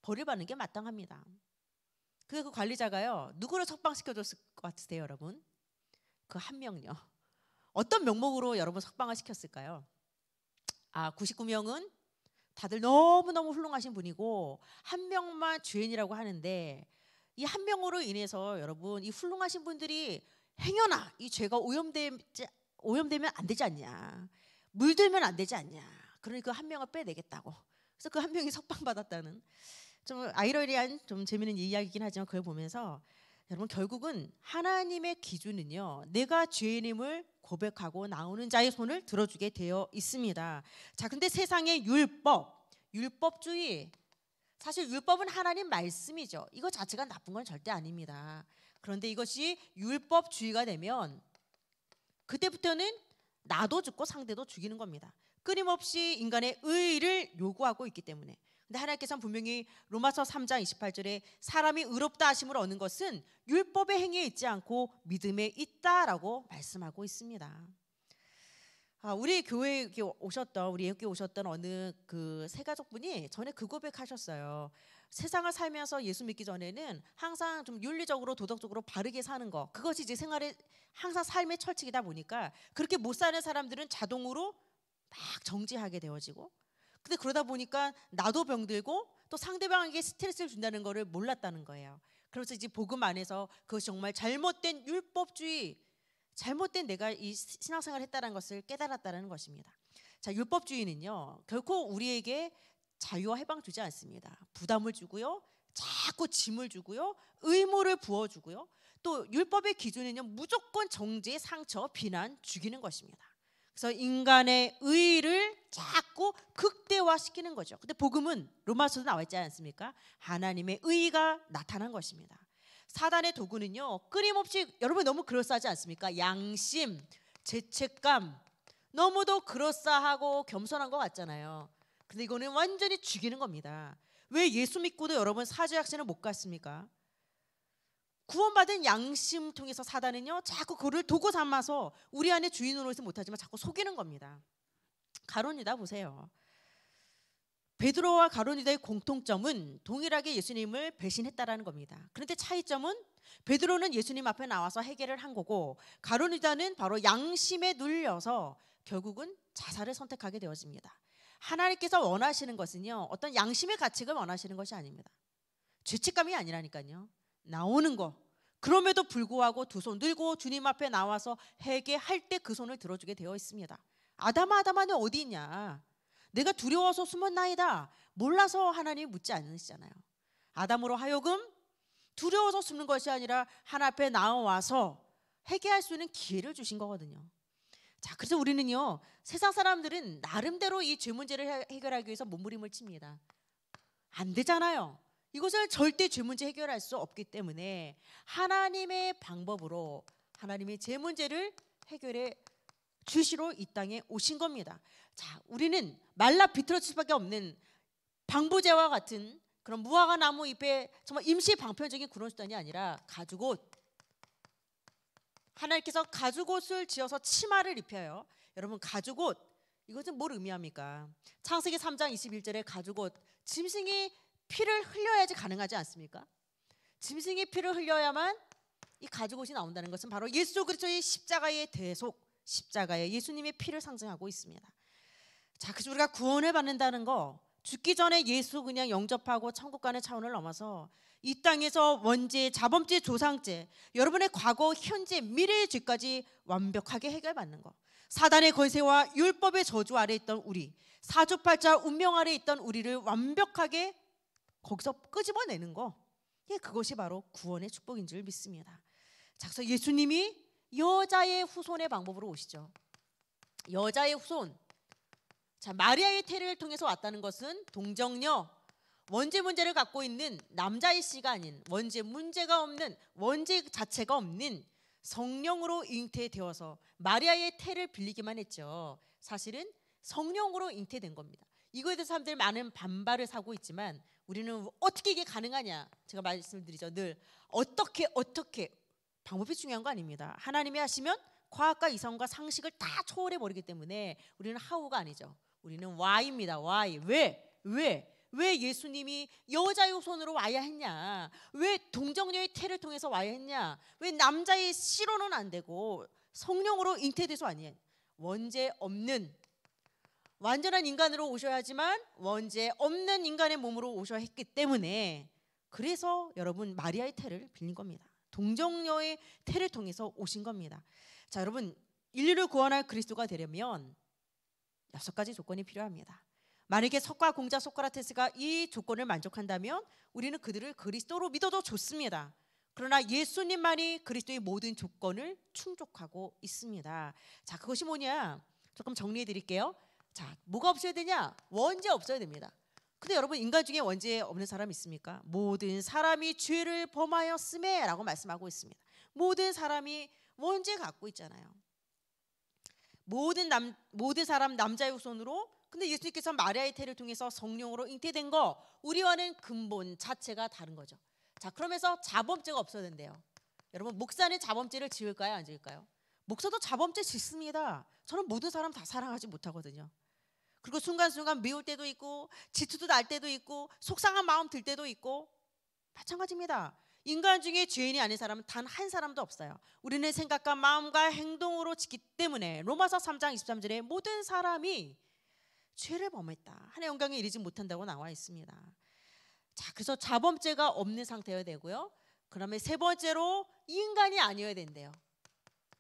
벌을 받는 게 마땅합니다. 그 관리자가요 누구를 석방시켜줬을 것 같으세요 여러분? 그 한 명요. 어떤 명목으로 여러분 석방을 시켰을까요? 아 99명은 다들 너무너무 훌륭하신 분이고 한 명만 주인이라고 하는데 이 한 명으로 인해서 여러분 이 훌륭하신 분들이 행여나 이 죄가 오염되지 오염되면 안 되지 않냐 물들면 안 되지 않냐 그러니 그 한 명을 빼내겠다고 그래서 그 한 명이 석방받았다는 좀 아이러니한 좀 재미있는 이야기긴 하지만 그걸 보면서 여러분 결국은 하나님의 기준은요. 내가 죄인임을 고백하고 나오는 자의 손을 들어주게 되어 있습니다. 자, 근데 세상의 율법, 율법주의 사실 율법은 하나님 말씀이죠. 이거 자체가 나쁜 건 절대 아닙니다. 그런데 이것이 율법주의가 되면 그때부터는 나도 죽고 상대도 죽이는 겁니다. 끊임없이 인간의 의 의를 요구하고 있기 때문에 근데 하나님께서는 분명히 로마서 3장 28절에 사람이 의롭다 하심을 얻는 것은 율법의 행위에 있지 않고 믿음에 있다라고 말씀하고 있습니다. 아, 우리 교회에 오셨던 우리 애국에 오셨던 어느 그 세가족 분이 전에 그 고백하셨어요. 세상을 살면서 예수 믿기 전에는 항상 좀 윤리적으로 도덕적으로 바르게 사는 거 그것이 이제 생활의 항상 삶의 철칙이다 보니까 그렇게 못 사는 사람들은 자동으로 막 정지하게 되어지고 근데 그러다 보니까 나도 병들고 또 상대방에게 스트레스를 준다는 것을 몰랐다는 거예요. 그래서 이제 복음 안에서 그것이 정말 잘못된 율법주의, 잘못된 내가 이 신앙생활을 했다는 것을 깨달았다는 것입니다. 자, 율법주의는요. 결코 우리에게 자유와 해방 주지 않습니다. 부담을 주고요. 자꾸 짐을 주고요. 의무를 부어 주고요. 또 율법의 기준은요. 무조건 정죄, 상처, 비난, 죽이는 것입니다. 그래서 인간의 의를 자꾸 극대화시키는 거죠. 근데 복음은 로마서도 나와 있지 않습니까? 하나님의 의가 나타난 것입니다. 사단의 도구는요. 끊임없이 여러분 너무 그럴싸하지 않습니까? 양심, 죄책감 너무도 그럴싸하고 겸손한 것 같잖아요. 근데 이거는 완전히 죽이는 겁니다. 왜 예수 믿고도 여러분 사죄학생을못 갔습니까? 구원받은 양심 통해서 사단은요 자꾸 그를 도구 삼아서 우리 안에 주인으로 있지 못하지만 자꾸 속이는 겁니다. 가론이다 보세요. 베드로와 가론이다의 공통점은 동일하게 예수님을 배신했다라는 겁니다. 그런데 차이점은 베드로는 예수님 앞에 나와서 해결을 한 거고 가론이다는 바로 양심에 눌려서 결국은 자살을 선택하게 되어집니다. 하나님께서 원하시는 것은요 어떤 양심의 가치를 원하시는 것이 아닙니다. 죄책감이 아니라니까요. 나오는 거. 그럼에도 불구하고 두 손 들고 주님 앞에 나와서 회개할 때 그 손을 들어주게 되어 있습니다. 아담아 아담아는 어디 있냐? 내가 두려워서 숨었나이다. 몰라서 하나님이 묻지 않으시잖아요. 아담으로 하여금 두려워서 숨는 것이 아니라 하나 앞에 나와서 회개할 수 있는 기회를 주신 거거든요. 자, 그래서 우리는요. 세상 사람들은 나름대로 이 죄 문제를 해결하기 위해서 몸부림을 칩니다. 안 되잖아요. 이것을 절대 죄 문제 해결할 수 없기 때문에 하나님의 방법으로 하나님이 제 문제를 해결해 주시로 이 땅에 오신 겁니다. 자, 우리는 말라 비틀어질 수밖에 없는 방부제와 같은 그런 무화과 나무 잎에 정말 임시 방편적인 그런 수단이 아니라 가죽옷 하나님께서 가죽옷을 지어서 치마를 입혀요. 여러분 가죽옷 이것은 뭘 의미합니까? 창세기 3장 21절에 가죽옷 짐승이 피를 흘려야지 가능하지 않습니까? 짐승의 피를 흘려야만 이 가죽옷이 나온다는 것은 바로 예수 그리스도의 십자가의 대속, 십자가의 예수님의 피를 상징하고 있습니다. 자, 그래서 우리가 구원을 받는다는 거 죽기 전에 예수 그냥 영접하고 천국 가는 차원을 넘어서 이 땅에서 원죄, 자범죄, 조상죄, 여러분의 과거, 현재, 미래의 죄까지 완벽하게 해결받는 것. 사단의 권세와 율법의 저주 아래 있던 우리, 사주팔자 운명 아래 있던 우리를 완벽하게 거기서 끄집어내는 거. 예, 그것이 바로 구원의 축복인 줄 믿습니다. 자, 그래서 예수님이 여자의 후손의 방법으로 오시죠. 여자의 후손. 자, 마리아의 태를 통해서 왔다는 것은 동정녀, 원죄 문제를 갖고 있는 남자의 씨가 아닌 원죄 문제가 없는 원죄 자체가 없는 성령으로 잉태되어서 마리아의 태를 빌리기만 했죠. 사실은 성령으로 잉태된 겁니다. 이거에 대해서 사람들이 많은 반발을 사고 있지만 우리는 어떻게 이게 가능하냐? 제가 말씀드리죠. 을늘 어떻게 어떻게 방법이 중요한 거 아닙니다. 하나님이 하시면 과학과 이성과 상식을 다 초월해 버리기 때문에 우리는 하우가 아니죠. 우리는 와입니다. 와이. 왜? 왜? 왜 예수님이 여자의 손으로 와야 했냐? 왜 동정녀의 태를 통해서 와야 했냐? 왜 남자의 시로는 안 되고 성령으로 잉태돼서 아니냐? 원죄 없는 완전한 인간으로 오셔야 지만 원죄 없는 인간의 몸으로 오셔야 했기 때문에 그래서 여러분 마리아의 태를 빌린 겁니다. 동정녀의 태를 통해서 오신 겁니다. 자, 여러분 인류를 구원할 그리스도가 되려면 여섯 가지 조건이 필요합니다. 만약에 석과 공자 소크라테스가 이 조건을 만족한다면 우리는 그들을 그리스도로 믿어도 좋습니다. 그러나 예수님만이 그리스도의 모든 조건을 충족하고 있습니다. 자, 그것이 뭐냐? 조금 정리해 드릴게요. 자, 뭐가 없어야 되냐? 원죄 없어야 됩니다. 근데 여러분 인간 중에 원죄 없는 사람 있습니까? 모든 사람이 죄를 범하였음에라고 말씀하고 있습니다. 모든 사람이 원죄 갖고 있잖아요. 모든 남 모든 사람 남자 의후손으로 근데 예수님께서 마리아의 태를 통해서 성령으로 잉태된 거 우리와는 근본 자체가 다른 거죠. 자, 그러면서 자범죄가 없어야 된대요. 여러분 목사는 자범죄를 지을까요, 안 지을까요? 목사도 자범죄 짓습니다. 저는 모든 사람 다 사랑하지 못하거든요. 그리고 순간순간 미울 때도 있고 지투도날 때도 있고 속상한 마음 들 때도 있고 마찬가지입니다. 인간 중에 죄인이 아닌 사람은 단 한 사람도 없어요. 우리는 생각과 마음과 행동으로 지기 때문에 로마서 3장 23절에 모든 사람이 죄를 범했다. 하나의 영광에 이르지 못한다고 나와 있습니다. 자, 그래서 자범죄가 없는 상태여야 되고요. 그다음세 번째로 인간이 아니어야 된대요.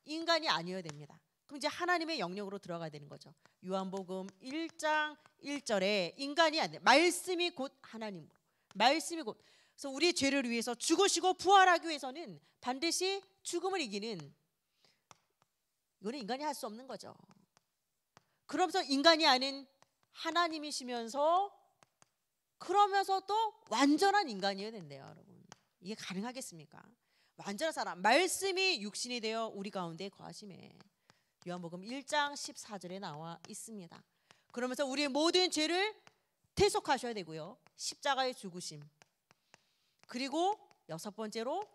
인간이 아니어야 됩니다. 그럼 이제 하나님의 영역으로 들어가야 되는 거죠. 요한복음 1장 1절에 인간이 안 돼. 말씀이 곧 하나님으로. 말씀이 곧. 그래서 우리의 죄를 위해서 죽으시고 부활하기 위해서는 반드시 죽음을 이기는 이거는 인간이 할 수 없는 거죠. 그러면서 인간이 아닌 하나님이시면서 그러면서 또 완전한 인간이어야 된대요, 여러분. 이게 가능하겠습니까? 완전한 사람, 말씀이 육신이 되어 우리 가운데 거하심에 요한복음 1장 14절에 나와 있습니다. 그러면서 우리의 모든 죄를 퇴속하셔야 되고요. 십자가의 죽으심. 그리고 여섯 번째로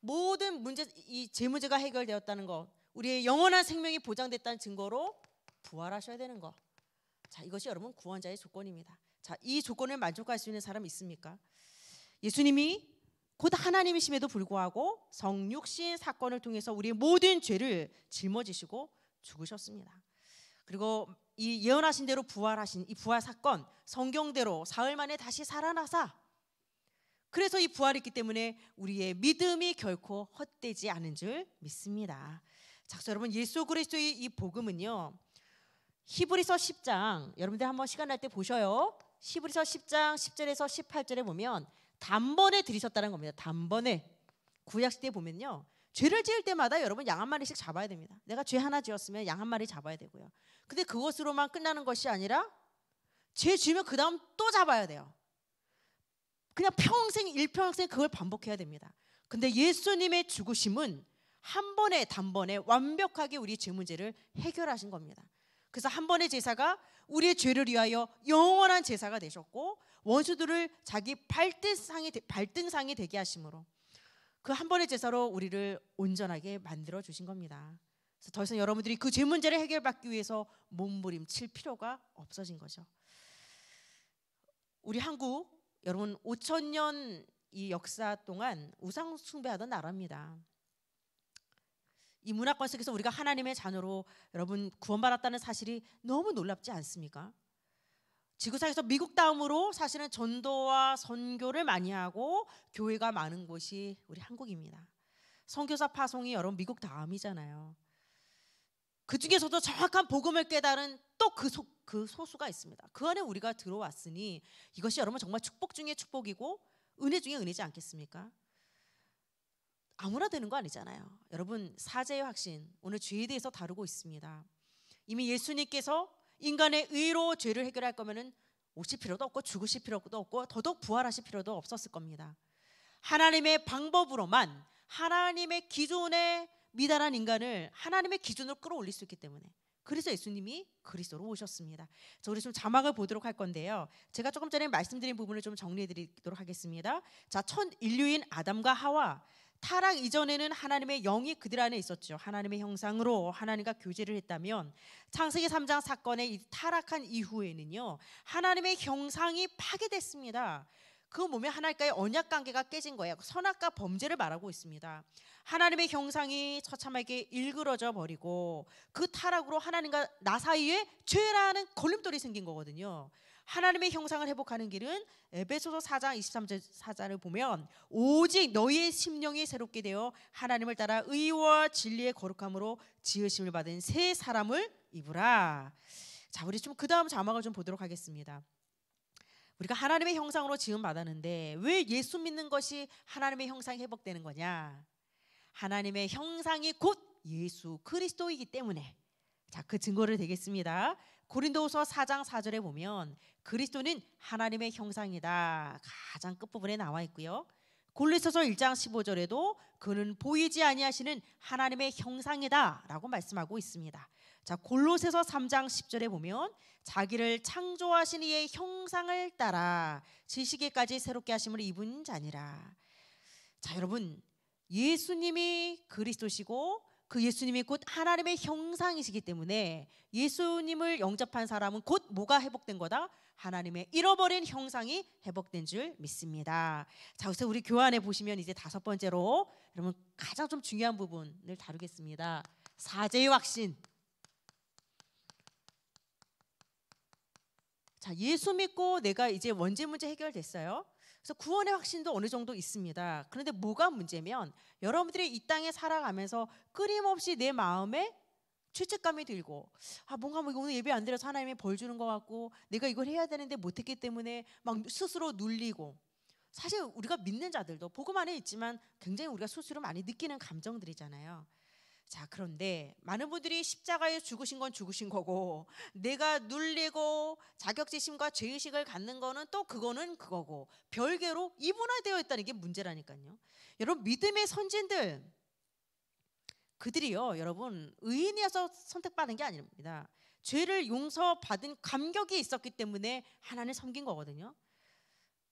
모든 문제 이 죄 문제가 해결되었다는 것, 우리의 영원한 생명이 보장됐다는 증거로 부활하셔야 되는 것. 자, 이것이 여러분 구원자의 조건입니다. 자, 이 조건을 만족할 수 있는 사람 있습니까? 예수님이 곧 하나님이심에도 불구하고 성육신 사건을 통해서 우리의 모든 죄를 짊어지시고 죽으셨습니다. 그리고 이 예언하신 대로 부활하신 이 부활 사건 성경대로 사흘 만에 다시 살아나사 그래서 이 부활했기 때문에 우리의 믿음이 결코 헛되지 않은 줄 믿습니다. 자 여러분 예수 그리스도의 이 복음은요. 히브리서 10장 여러분들 한번 시간 날 때 보셔요. 히브리서 10장 10절에서 18절에 보면 단번에 들이셨다는 겁니다. 단번에 구약 시대에 보면요. 죄를 지을 때마다 여러분 양 한 마리씩 잡아야 됩니다. 내가 죄 하나 지었으면 양 한 마리 잡아야 되고요. 근데 그것으로만 끝나는 것이 아니라 죄 지으면 그다음 또 잡아야 돼요. 그냥 평생 일평생 그걸 반복해야 됩니다. 근데 예수님의 죽으심은 한 번에 단번에 완벽하게 우리 죄 문제를 해결하신 겁니다. 그래서 한 번의 제사가 우리의 죄를 위하여 영원한 제사가 되셨고 원수들을 자기 발등상이 발등상이 되게 하심으로 그 한 번의 제사로 우리를 온전하게 만들어 주신 겁니다. 그래서 더 이상 여러분들이 그 죄 문제를 해결받기 위해서 몸부림칠 필요가 없어진 거죠. 우리 한국 여러분 5천 년이 역사 동안 우상 숭배하던 나라입니다. 이 문화권 속에서 우리가 하나님의 자녀로 여러분 구원받았다는 사실이 너무 놀랍지 않습니까? 지구상에서 미국 다음으로 사실은 전도와 선교를 많이 하고 교회가 많은 곳이 우리 한국입니다. 선교사 파송이 여러분 미국 다음이잖아요. 그 중에서도 정확한 복음을 깨달은 또그 그 소수가 있습니다. 그 안에 우리가 들어왔으니 이것이 여러분 정말 축복 중의 축복이고 은혜 중에 은혜지 않겠습니까? 아무나 되는 거 아니잖아요. 여러분 사제의 확신 오늘 죄에 대해서 다루고 있습니다. 이미 예수님께서 인간의 의로 죄를 해결할 거면은 오실 필요도 없고 죽으실 필요도 없고 더더욱 부활하실 필요도 없었을 겁니다. 하나님의 방법으로만 하나님의 기존에 미달한 인간을 하나님의 기준으로 끌어올릴 수 있기 때문에 그래서 예수님이 그리스도로 오셨습니다. 자, 우리 좀 자막을 보도록 할 건데요. 제가 조금 전에 말씀드린 부분을 좀 정리해 드리도록 하겠습니다. 자, 첫 인류인 아담과 하와 타락 이전에는 하나님의 영이 그들 안에 있었죠. 하나님의 형상으로 하나님과 교제를 했다면 창세기 3장 사건의 타락한 이후에는요. 하나님의 형상이 파괴됐습니다. 그 몸에 하나님과의 언약 관계가 깨진 거예요. 선악과 범죄를 말하고 있습니다. 하나님의 형상이 처참하게 일그러져 버리고 그 타락으로 하나님과 나 사이에 죄라는 걸림돌이 생긴 거거든요. 하나님의 형상을 회복하는 길은 에베소서 4장 23절 4절을 보면 오직 너희의 심령이 새롭게 되어 하나님을 따라 의와 진리의 거룩함으로 지으심을 받은 새 사람을 입으라. 자, 우리 좀그 다음 자막을 좀 보도록 하겠습니다. 우리가 하나님의 형상으로 지음 받았는데 왜 예수 믿는 것이 하나님의 형상 회복되는 거냐? 하나님의 형상이 곧 예수 그리스도이기 때문에 자, 그 증거를 되겠습니다. 고린도후서 4장 4절에 보면 그리스도는 하나님의 형상이다. 가장 끝부분에 나와 있고요. 골리서서 1장 15절에도 그는 보이지 아니하시는 하나님의 형상이다라고 말씀하고 있습니다. 자, 골로새서 3장 10절에 보면 자기를 창조하신 이의 형상을 따라 지식에까지 새롭게 하심을 입은 자니라. 자, 여러분, 예수님이 그리스도시고 그 예수님이 곧 하나님의 형상이시기 때문에 예수님을 영접한 사람은 곧 뭐가 회복된 거다? 하나님의 잃어버린 형상이 회복된 줄 믿습니다. 자, 그래서 우리 교환에 보시면 이제 다섯 번째로 여러분 가장 좀 중요한 부분을 다루겠습니다. 사제의 확신. 자, 예수 믿고 내가 이제 원죄 문제 해결됐어요. 그래서 구원의 확신도 어느 정도 있습니다. 그런데 뭐가 문제면 여러분들이 이 땅에 살아가면서 끊임없이 내 마음에 죄책감이 들고 아 뭔가 뭐 오늘 예배 안 드려서 하나님이 벌 주는 것 같고 내가 이걸 해야 되는데 못했기 때문에 막 스스로 눌리고 사실 우리가 믿는 자들도 복음 안에 있지만 굉장히 우리가 스스로 많이 느끼는 감정들이잖아요. 자, 그런데 많은 분들이 십자가에 죽으신 건 죽으신 거고 내가 눌리고 자격지심과 죄의식을 갖는 거는 또 그거는 그거고 별개로 이분화되어 있다는 게 문제라니까요. 여러분 믿음의 선진들 그들이요, 여러분 의인이어서 선택받은 게 아닙니다. 죄를 용서받은 감격이 있었기 때문에 하나님을 섬긴 거거든요.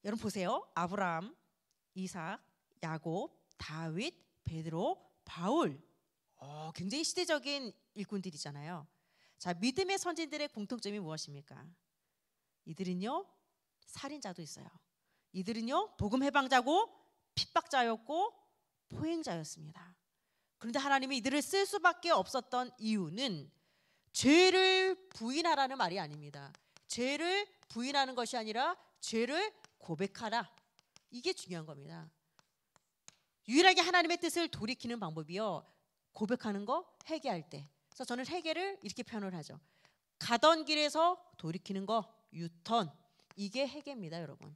여러분 보세요. 아브라함, 이삭, 야곱, 다윗, 베드로, 바울 어, 굉장히 시대적인 일꾼들이잖아요. 자, 믿음의 선진들의 공통점이 무엇입니까? 이들은요, 살인자도 있어요. 이들은요, 복음 해방자고 핍박자였고 포행자였습니다. 그런데 하나님이 이들을 쓸 수밖에 없었던 이유는 죄를 부인하라는 말이 아닙니다. 죄를 부인하는 것이 아니라 죄를 고백하라. 이게 중요한 겁니다. 유일하게 하나님의 뜻을 돌이키는 방법이요. 고백하는 거 회개할 때. 그래서 저는 회개를 이렇게 표현을 하죠. 가던 길에서 돌이키는 거 유턴. 이게 회개입니다, 여러분.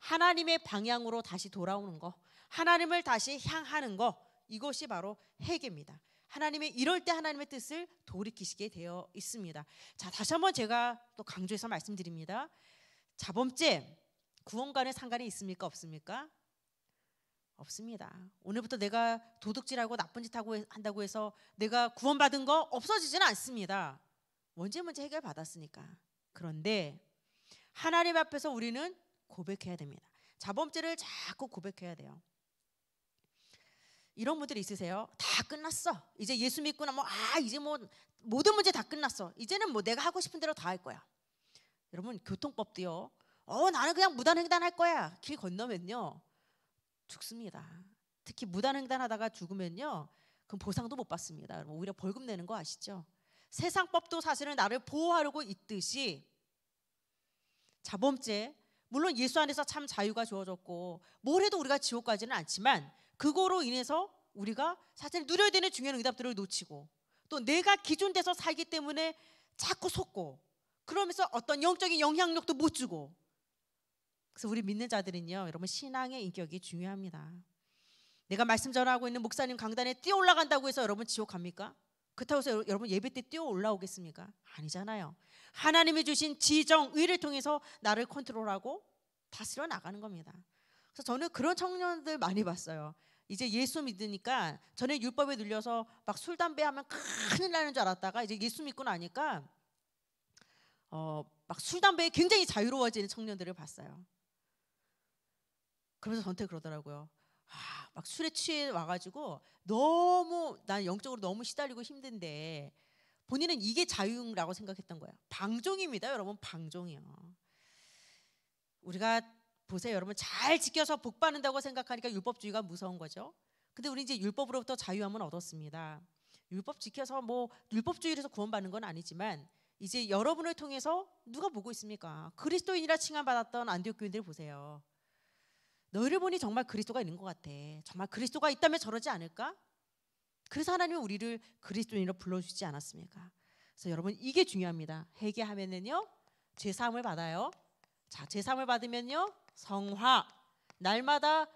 하나님의 방향으로 다시 돌아오는 거, 하나님을 다시 향하는 거, 이것이 바로 회개입니다. 하나님의 이럴 때 하나님의 뜻을 돌이키시게 되어 있습니다. 자, 다시 한번 제가 또 강조해서 말씀드립니다. 자범죄 구원간는 상관이 있습니까? 없습니까? 없습니다. 오늘부터 내가 도둑질하고 나쁜 짓 하고 한다고 해서 내가 구원받은 거 없어지지는 않습니다. 문제 문제 해결 받았으니까. 그런데 하나님 앞에서 우리는 고백해야 됩니다. 자범죄를 자꾸 고백해야 돼요. 이런 분들이 있으세요? 다 끝났어. 이제 예수 믿고 나뭐아 이제 뭐 모든 문제 다 끝났어. 이제는 뭐 내가 하고 싶은 대로 다 할 거야. 여러분 교통법도요. 어 나는 그냥 무단횡단할 거야. 길 건너면요. 죽습니다. 특히 무단횡단하다가 죽으면요. 그럼 보상도 못 받습니다. 오히려 벌금 내는 거 아시죠? 세상법도 사실은 나를 보호하려고 있듯이 자범죄 물론 예수 안에서 참 자유가 주어졌고 뭘 해도 우리가 지옥 가지는 않지만 그거로 인해서 우리가 사실 누려야 되는 중요한 응답들을 놓치고 또 내가 기준돼서 살기 때문에 자꾸 속고 그러면서 어떤 영적인 영향력도 못 주고 그래서 우리 믿는 자들은요, 여러분 신앙의 인격이 중요합니다. 내가 말씀 전하고 있는 목사님 강단에 뛰어 올라간다고 해서 여러분 지옥 갑니까? 그렇다고 해서 여러분 예배 때 뛰어 올라오겠습니까? 아니잖아요. 하나님이 주신 지정, 의를 통해서 나를 컨트롤하고 다스려 나가는 겁니다. 그래서 저는 그런 청년들 많이 봤어요. 이제 예수 믿으니까 전에 율법에 눌려서 막 술 담배 하면 큰일 나는 줄 알았다가 이제 예수 믿고 나니까 어, 막술 담배에 굉장히 자유로워지는 청년들을 봤어요. 그러면서 저한테 그러더라고요. 아, 막 술에 취해 와가지고 너무 난 영적으로 너무 시달리고 힘든데 본인은 이게 자유라고 생각했던 거예요 방종입니다, 여러분 방종이요. 우리가 보세요, 여러분 잘 지켜서 복 받는다고 생각하니까 율법주의가 무서운 거죠. 근데 우리 이제 율법으로부터 자유함은 얻었습니다. 율법 지켜서 뭐 율법주의에서 구원받는 건 아니지만 이제 여러분을 통해서 누가 보고 있습니까? 그리스도인이라 칭함받았던 안디옥 교인들 보세요. 너희를 보니 정말 그리스도가 있는 것 같아. 정말 그리스도가 있다면 저러지 않을까? 그래서 하나님이 우리를 그리스도인으로 불러주지 않았습니까? 그래서 여러분 이게 중요합니다. 회개하면은요 제 사함을 받아요. 자, 제 사함을 받으면요 성화 날마다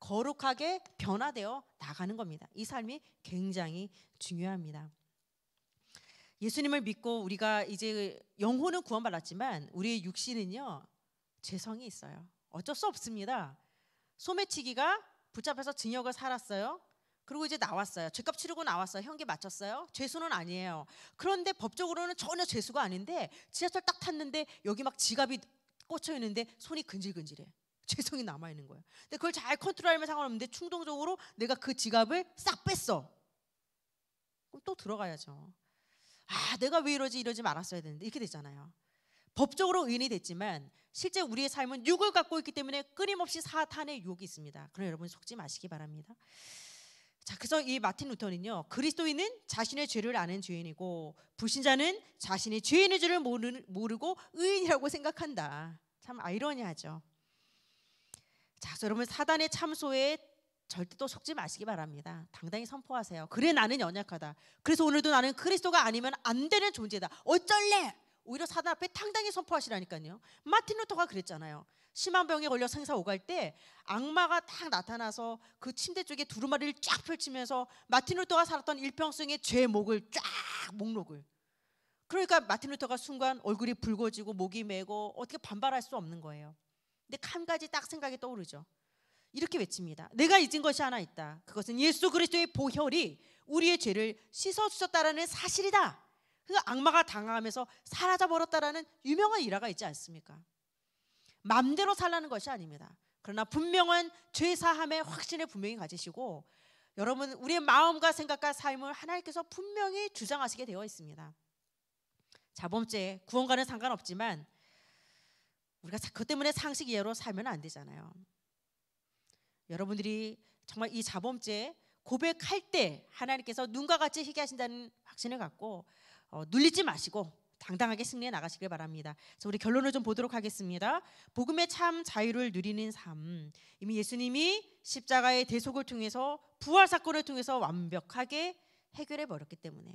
거룩하게 변화되어 나가는 겁니다. 이 삶이 굉장히 중요합니다. 예수님을 믿고 우리가 이제 영혼은 구원받았지만 우리의 육신은요 죄성이 있어요. 어쩔 수 없습니다. 소매치기가 붙잡혀서 징역을 살았어요. 그리고 이제 나왔어요. 죄값 치르고 나왔어요. 형기 맞췄어요. 죄수는 아니에요. 그런데 법적으로는 전혀 죄수가 아닌데 지하철 딱 탔는데 여기 막 지갑이 꽂혀 있는데 손이 근질근질해. 죄성이 남아 있는 거예요. 근데 그걸 잘 컨트롤하면 상관없는데 충동적으로 내가 그 지갑을 싹 뺐어. 그럼 또 들어가야죠. 아, 내가 왜 이러지 이러지 말았어야 되는데 이렇게 되잖아요. 법적으로 의인이 됐지만 실제 우리의 삶은 육을 갖고 있기 때문에 끊임없이 사탄의 유혹이 있습니다. 그럼 여러분 속지 마시기 바랍니다. 자, 그래서 이 마틴 루터는요. 그리스도인은 자신의 죄를 아는 죄인이고 불신자는 자신이 죄인의 줄을 모르고 의인이라고 생각한다. 참 아이러니하죠. 자, 여러분 사단의 참소에 절대 또 속지 마시기 바랍니다. 당당히 선포하세요. 그래 나는 연약하다. 그래서 오늘도 나는 그리스도가 아니면 안 되는 존재다. 어쩔래? 오히려 사단 앞에 당당히 선포하시라니까요. 마틴 루터가 그랬잖아요. 심한 병에 걸려 생사 오갈 때 악마가 딱 나타나서 그 침대 쪽에 두루마리를 쫙 펼치면서 마틴 루터가 살았던 일평생의 죄 목을 쫙 목록을 그러니까 마틴 루터가 순간 얼굴이 붉어지고 목이 메고 어떻게 반발할 수 없는 거예요. 근데 한 가지 딱 생각이 떠오르죠. 이렇게 외칩니다. 내가 잊은 것이 하나 있다. 그것은 예수 그리스도의 보혈이 우리의 죄를 씻어 주셨다라는 사실이다. 그 악마가 당하면서 사라져 버렸다라는 유명한 일화가 있지 않습니까? 맘대로 살라는 것이 아닙니다. 그러나 분명한 죄 사함의 확신을 분명히 가지시고 여러분 우리의 마음과 생각과 삶을 하나님께서 분명히 주장하시게 되어 있습니다. 자 번째 구원과는 상관없지만 우리가 그 때문에 상식 이해로 살면 안 되잖아요. 여러분들이 정말 이 자범죄 고백할 때 하나님께서 눈과 같이 희게 하신다는 확신을 갖고 어, 눌리지 마시고 당당하게 승리해 나가시길 바랍니다. 그래서 우리 결론을 좀 보도록 하겠습니다. 복음의 참 자유를 누리는 삶. 이미 예수님이 십자가의 대속을 통해서 부활 사건을 통해서 완벽하게 해결해 버렸기 때문에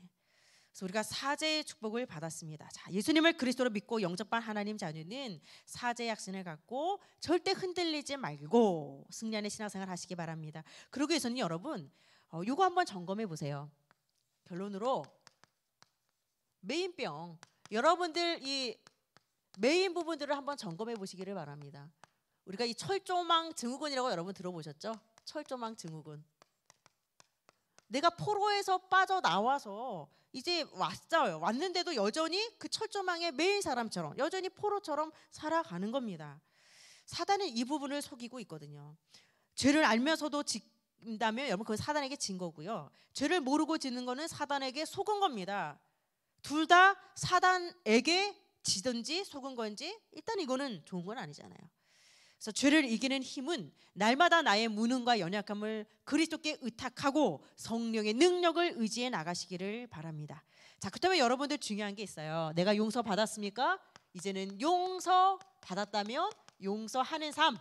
그래서 우리가 사제의 축복을 받았습니다. 자, 예수님을 그리스도로 믿고 영접한 하나님 자녀는 사제 약신을 갖고 절대 흔들리지 말고 승리하는 신앙생활 하시기 바랍니다. 그러기 위해서 여러분 어, 요거 한번 점검해 보세요. 결론으로 메인병 여러분들 이 메인 부분들을 한번 점검해 보시기를 바랍니다. 우리가 이 철조망 증후군이라고 여러분 들어보셨죠? 철조망 증후군. 내가 포로에서 빠져나와서 이제 왔어요. 왔는데도 여전히 그 철조망의 메인 사람처럼 여전히 포로처럼 살아가는 겁니다. 사단은 이 부분을 속이고 있거든요. 죄를 알면서도 짓다면 는 여러분 그건 사단에게 진 거고요. 죄를 모르고 짓는 거는 사단에게 속은 겁니다. 둘다 사단에게 지든지 속은 건지 일단 이거는 좋은 건 아니잖아요. 그래서 죄를 이기는 힘은 날마다 나의 무능과 연약함을 그리스도께 의탁하고 성령의 능력을 의지해 나가시기를 바랍니다. 자, 그다음에 여러분들 중요한 게 있어요. 내가 용서 받았습니까? 이제는 용서 받았다면 용서하는 삶.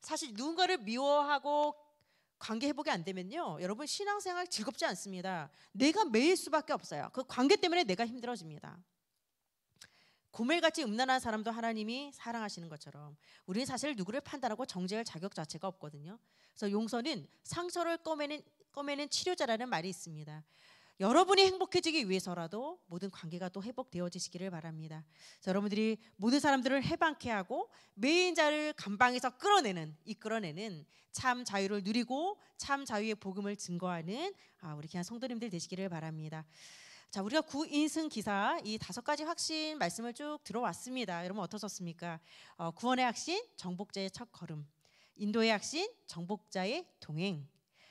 사실 누군가를 미워하고 관계 회복이 안 되면요. 여러분 신앙생활 즐겁지 않습니다. 내가 매일 수밖에 없어요. 그 관계 때문에 내가 힘들어집니다. 고멜같이 음란한 사람도 하나님이 사랑하시는 것처럼 우리는 사실 누구를 판단하고 정죄할 자격 자체가 없거든요. 그래서 용서는 상처를 꺼매는, 꺼매는 치료자라는 말이 있습니다. 여러분이 행복해지기 위해서라도 모든 관계가 또 회복되어지시기를 바랍니다. 여러분들이 모든 사람들을 해방케 하고 매인자를 감방에서 끌어내는 이끌어내는 참 자유를 누리고 참 자유의 복음을 증거하는 아, 우리 귀한 성도님들 되시기를 바랍니다. 자, 우리가 구인승 기사 이 다섯 가지 확신 말씀을 쭉 들어왔습니다. 여러분 어떠셨습니까? 어, 구원의 확신, 정복자의 첫 걸음, 인도의 확신, 정복자의 동행,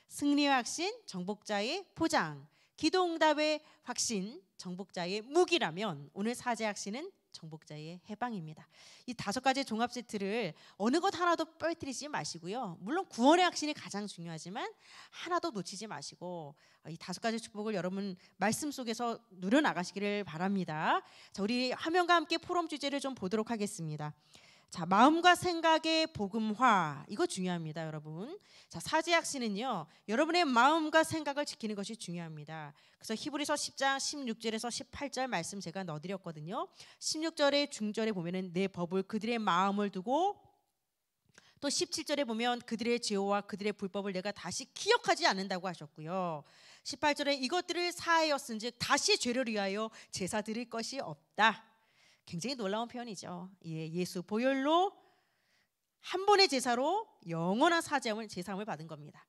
승리의 확신, 정복자의 포장, 기도응답의 확신, 정복자의 무기라면 오늘 사제 학신은 정복자의 해방입니다. 이 다섯 가지 종합 세트를 어느 것 하나도 빼뜨리지 마시고요. 물론 구원의 확신이 가장 중요하지만 하나도 놓치지 마시고 어, 이 다섯 가지 축복을 여러분 말씀 속에서 누려 나가시기를 바랍니다. 자, 우리 화면과 함께 포럼 주제를 좀 보도록 하겠습니다. 자, 마음과 생각의 복음화. 이거 중요합니다, 여러분. 자, 사제학시는요. 여러분의 마음과 생각을 지키는 것이 중요합니다. 그래서 히브리서 10장 16절에서 18절 말씀 제가 넣어 드렸거든요. 1 6절에 중절에 보면은 내 법을 그들의 마음을 두고 또 17절에 보면 그들의 죄와 그들의 불법을 내가 다시 기억하지 않는다고 하셨고요. 18절에 이것들을 사하였은즉 다시 죄를 위하여 제사 드릴 것이 없다. 굉장히 놀라운 표현이죠. 예, 예수 보혈로 한 번의 제사로 영원한 사죄함을 제사함을 받은 겁니다.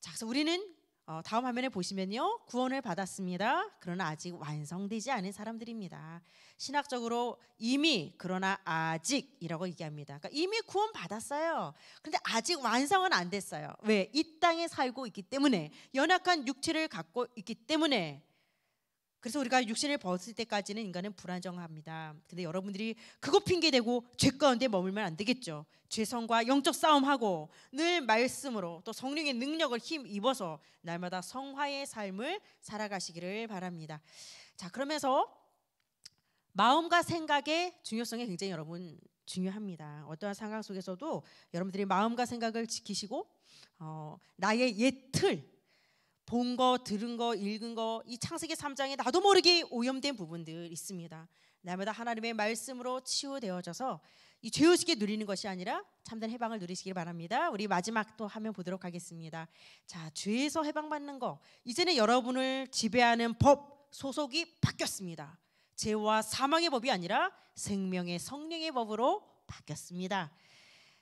자, 그래서 우리는 어, 다음 화면에 보시면요 구원을 받았습니다. 그러나 아직 완성되지 않은 사람들입니다. 신학적으로 이미 그러나 아직이라고 얘기합니다. 그러니까 이미 구원 받았어요. 그런데 아직 완성은 안 됐어요. 왜? 이 땅에 살고 있기 때문에 연약한 육체를 갖고 있기 때문에 그래서 우리가 육신을 벗을 때까지는 인간은 불안정합니다. 근데 여러분들이 그거 핑계 대고 죄 가운데 머물면 안 되겠죠. 죄성과 영적 싸움하고 늘 말씀으로 또 성령의 능력을 힘 입어서 날마다 성화의 삶을 살아가시기를 바랍니다. 자, 그러면서 마음과 생각의 중요성이 굉장히 여러분 중요합니다. 어떠한 상황 속에서도 여러분들이 마음과 생각을 지키시고 어, 나의 옛틀 본 거, 들은 거, 읽은 거, 이 창세기 3장에 나도 모르게 오염된 부분들 있습니다. 날마다 하나님의 말씀으로 치유되어져서 이 죄의식에 누리는 것이 아니라 참된 해방을 누리시길 바랍니다. 우리 마지막 또 하면 보도록 하겠습니다. 자, 죄에서 해방받는 거. 이제는 여러분을 지배하는 법 소속이 바뀌었습니다. 죄와 사망의 법이 아니라 생명의 성령의 법으로 바뀌었습니다.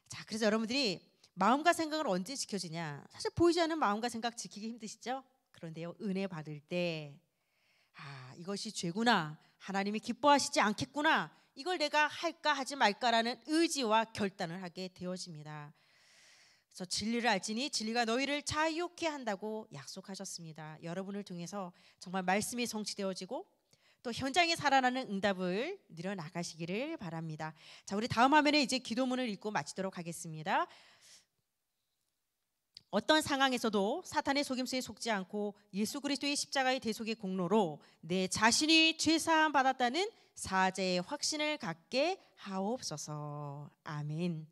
자, 그래서 여러분들이 마음과 생각을 언제 지켜지냐? 사실 보이지 않는 마음과 생각 지키기 힘드시죠? 그런데요, 은혜 받을 때, 아, 이것이 죄구나. 하나님이 기뻐하시지 않겠구나. 이걸 내가 할까 하지 말까라는 의지와 결단을 하게 되어집니다. 그래서 진리를 알지니 진리가 너희를 자유케 한다고 약속하셨습니다. 여러분을 통해서 정말 말씀이 성취되어지고 또 현장에 살아나는 응답을 늘어나가시기를 바랍니다. 자, 우리 다음 화면에 이제 기도문을 읽고 마치도록 하겠습니다. 어떤 상황에서도 사탄의 속임수에 속지 않고 예수 그리스도의 십자가의 대속의 공로로 내 자신이 죄사함 받았다는 사제의 확신을 갖게 하옵소서. 아멘.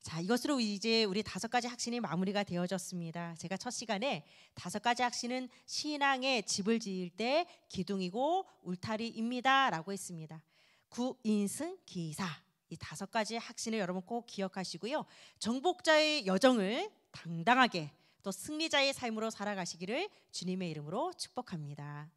자, 이것으로 이제 우리 다섯 가지 확신이 마무리가 되어졌습니다. 제가 첫 시간에 다섯 가지 확신은 신앙의 집을 지을 때 기둥이고 울타리입니다라고 했습니다. 구인승 기사 이 다섯 가지 확신을 여러분 꼭 기억하시고요. 정복자의 여정을 당당하게 또 승리자의 삶으로 살아가시기를 주님의 이름으로 축복합니다.